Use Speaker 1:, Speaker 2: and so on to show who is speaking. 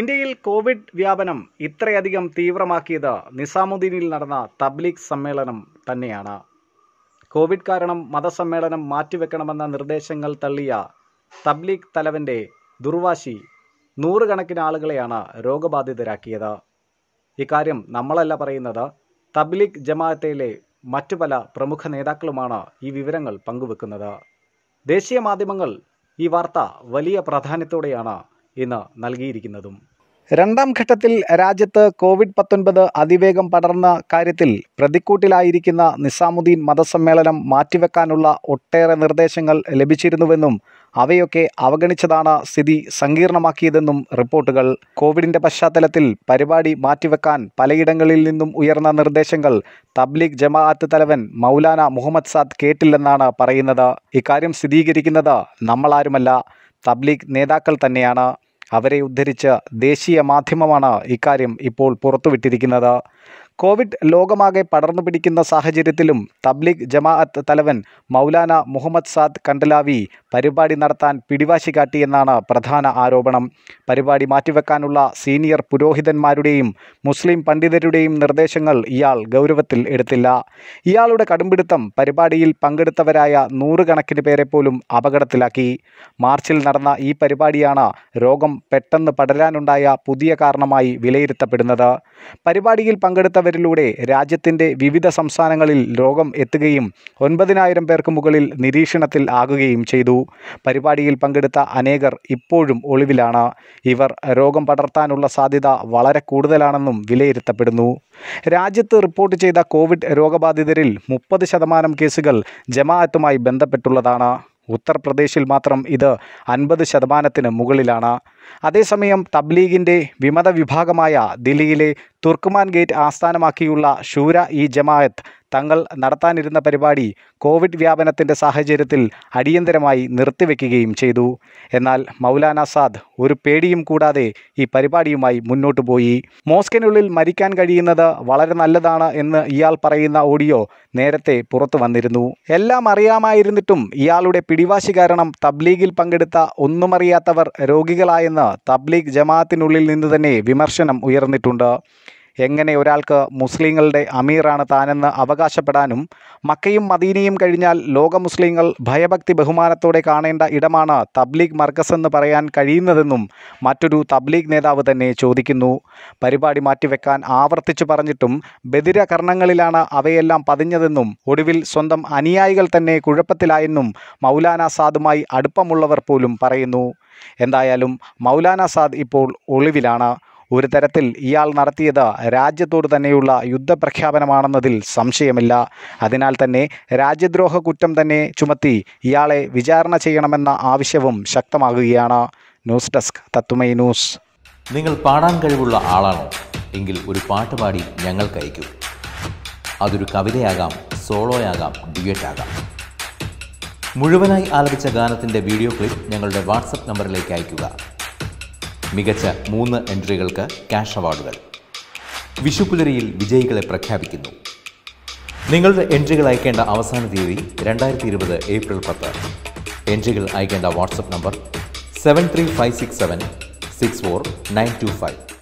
Speaker 1: ഇന്ത്യയിൽ കോവിഡ് വ്യാപനം ഇത്രയധികം തീവ്രമാക്കിയത് നിസാമുദ്ദീനിൽ നടന്ന തബ്ലീഗ് സമ്മേളനം തന്നെയാണ് കോവിഡ് കാരണം മതസമ്മേളനം മാറ്റിവെക്കണമെന്ന നിർദ്ദേശങ്ങൾ തള്ളിയ തബ്ലീഗ് തലവൻ്റെ ദുർവാശി നൂറുകണക്കിന് ആളുകളെയാണ് രോഗബാധിതരാക്കിയത് ഇക്കാര്യം നമ്മളല്ല പറയുന്നത് തബ്ലീഗ് ജമാഅത്തയിലെ മറ്റു പല പ്രമുഖ നേതാക്കളുമാണ് ഈ വിവരങ്ങൾ പങ്കുവെക്കുന്നത് ദേശീയ മാധ്യമങ്ങൾ ഈ വാർത്ത വലിയ പ്രാധാന്യത്തോടെയാണ് ഇന്ന് നൽകിയിരിക്കുന്നതും രണ്ടാം ഘട്ടത്തിൽ രാജ്യത്ത് കോവിഡ് പത്തൊൻപത് അതിവേഗം പടർന്ന കാര്യത്തിൽ പ്രതിക്കൂട്ടിലായിരിക്കുന്ന നിസാമുദ്ദീൻ മതസമ്മേളനം മാറ്റിവെക്കാനുള്ള ഒട്ടേറെ നിർദ്ദേശങ്ങൾ ലഭിച്ചിരുന്നുവെന്നും അവയൊക്കെ അവഗണിച്ചതാണ് സ്ഥിതി സങ്കീർണമാക്കിയതെന്നും റിപ്പോർട്ടുകൾ കോവിഡിൻ്റെ പശ്ചാത്തലത്തിൽ പരിപാടി മാറ്റിവെക്കാൻ പലയിടങ്ങളിൽ നിന്നും ഉയർന്ന നിർദ്ദേശങ്ങൾ തബ്ലീഗ് ജമാഅത്ത് തലവൻ മൗലാന മുഹമ്മദ് സാദ് കേട്ടില്ലെന്നാണ് പറയുന്നത് ഇക്കാര്യം സ്ഥിരീകരിക്കുന്നത് നമ്മളാരുമല്ല തബ്ലീഗ് നേതാക്കൾ തന്നെയാണ് അവരെ ഉദ്ധരിച്ച് ദേശീയ മാധ്യമമാണ് ഇക്കാര്യം ഇപ്പോൾ പുറത്തുവിട്ടിരിക്കുന്നത് കോവിഡ് ലോകമാകെ പടർന്നു പിടിക്കുന്ന സാഹചര്യത്തിലും തബ്ലീഗ് ജമാഅത്ത് തലവൻ മൗലാന മുഹമ്മദ് സാദ് കണ്ടലാവി പരിപാടി നടത്താൻ പിടിവാശി കാട്ടിയെന്നാണ് പ്രധാന ആരോപണം പരിപാടി മാറ്റിവെക്കാനുള്ള സീനിയർ പുരോഹിതന്മാരുടെയും മുസ്ലിം പണ്ഡിതരുടെയും നിർദ്ദേശങ്ങൾ ഇയാൾ ഗൗരവത്തിൽ എടുത്തില്ല ഇയാളുടെ കടുംപിടുത്തം പരിപാടിയിൽ പങ്കെടുത്തവരായ നൂറുകണക്കിന് പേരെ പോലും അപകടത്തിലാക്കി മാർച്ചിൽ നടന്ന ഈ പരിപാടിയാണ് രോഗം പെട്ടെന്ന് പടരാനുണ്ടായ പുതിയ കാരണമായി വിലയിരുത്തപ്പെടുന്നത് പരിപാടിയിൽ പങ്കെടുത്ത പകർന്നവരിലൂടെ രാജ്യത്തിൻ്റെ വിവിധ സംസ്ഥാനങ്ങളിൽ രോഗം എത്തുകയും ഒൻപതിനായിരം പേർക്ക് മുകളിൽ നിരീക്ഷണത്തിൽ ആകുകയും ചെയ്തു പരിപാടിയിൽ പങ്കെടുത്ത അനേകർ ഇപ്പോഴും ഒളിവിലാണ് ഇവർ രോഗം പടർത്താനുള്ള സാധ്യത വളരെ കൂടുതലാണെന്നും വിലയിരുത്തപ്പെടുന്നു രാജ്യത്ത് റിപ്പോർട്ട് ചെയ്ത കോവിഡ് രോഗബാധിതരിൽ മുപ്പത് ശതമാനം കേസുകൾ ജമാഅത്തുമായി ബന്ധപ്പെട്ടുള്ളതാണ് ഉത്തർപ്രദേശിൽ മാത്രം ഇത് അൻപത് ശതമാനത്തിന് മുകളിലാണ് അതേസമയം തബ്ലീഗിൻ്റെ വിമത വിഭാഗമായ ദില്ലിയിലെ തുർക്കുമാൻ ഗേറ്റ് ആസ്ഥാനമാക്കിയുള്ള ഷൂര ഇ ജമാഅത്ത് തങ്ങൾ നടത്താനിരുന്ന പരിപാടി കോവിഡ് വ്യാപനത്തിൻ്റെ സാഹചര്യത്തിൽ അടിയന്തരമായി നിർത്തിവെക്കുകയും ചെയ്തു എന്നാൽ മൗലാന സാദ് ഒരു പേടിയും കൂടാതെ ഈ പരിപാടിയുമായി മുന്നോട്ടു പോയി മോസ്കിനുള്ളിൽ മരിക്കാൻ കഴിയുന്നത് വളരെ നല്ലതാണ് എന്ന് ഇയാൾ പറയുന്ന ഓഡിയോ നേരത്തെ പുറത്തു വന്നിരുന്നു എല്ലാം അറിയാമായിരുന്നിട്ടും ഇയാളുടെ പിടിവാശി കാരണം തബ്ലീഗിൽ പങ്കെടുത്ത ഒന്നുമറിയാത്തവർ രോഗികളായെന്ന് തബ്ലീഗ് ജമാഅത്തിനുള്ളിൽ നിന്ന് തന്നെ വിമർശനം ഉയർന്നിട്ടുണ്ട് എങ്ങനെ ഒരാൾക്ക് മുസ്ലിങ്ങളുടെ അമീറാണ് താനെന്ന് അവകാശപ്പെടാനും മക്കയും മദീനയും കഴിഞ്ഞാൽ ലോക മുസ്ലിങ്ങൾ ഭയഭക്തി ബഹുമാനത്തോടെ കാണേണ്ട ഇടമാണ് തബ്ലീഗ് മർക്കസ് എന്ന് പറയാൻ കഴിയുന്നതെന്നും മറ്റൊരു തബ്ലീഗ് നേതാവ് തന്നെ ചോദിക്കുന്നു പരിപാടി മാറ്റിവെക്കാൻ ആവർത്തിച്ചു പറഞ്ഞിട്ടും ബദിരകർണങ്ങളിലാണ് അവയെല്ലാം പതിഞ്ഞതെന്നും ഒടുവിൽ സ്വന്തം അനുയായികൾ തന്നെ കുഴപ്പത്തിലായെന്നും മൗലാന സാദുമായി അടുപ്പമുള്ളവർ പോലും പറയുന്നു എന്തായാലും മൗലാന സാദ് ഇപ്പോൾ ഒളിവിലാണ് ഒരു തരത്തിൽ ഇയാൾ നടത്തിയത് രാജ്യത്തോട് തന്നെയുള്ള യുദ്ധപ്രഖ്യാപനമാണെന്നതിൽ സംശയമില്ല അതിനാൽ തന്നെ രാജ്യദ്രോഹ കുറ്റം തന്നെ ചുമത്തി ഇയാളെ വിചാരണ ചെയ്യണമെന്ന ആവശ്യവും ശക്തമാകുകയാണ്
Speaker 2: ന്യൂസ് ഡെസ്ക് തത്തുമൈ ന്യൂസ് നിങ്ങൾ പാടാൻ കഴിവുള്ള ആളാണോ എങ്കിൽ ഒരു പാട്ട് പാടി ഞങ്ങൾക്ക് അയക്കൂ അതൊരു കവിതയാകാം സോളോയാകാം ആകാം മുഴുവനായി ആലപിച്ച ഗാനത്തിൻ്റെ വീഡിയോ ക്ലിപ്പ് ഞങ്ങളുടെ വാട്സപ്പ് നമ്പറിലേക്ക് അയയ്ക്കുക മികച്ച മൂന്ന് എൻട്രികൾക്ക് ക്യാഷ് അവാർഡുകൾ വിഷുപുലരിയിൽ വിജയികളെ പ്രഖ്യാപിക്കുന്നു നിങ്ങളുടെ എൻട്രികൾ അയക്കേണ്ട അവസാന തീയതി രണ്ടായിരത്തി ഇരുപത് ഏപ്രിൽ പത്ത് എൻട്രികൾ അയക്കേണ്ട WhatsApp number seven three five six seven six four nine two five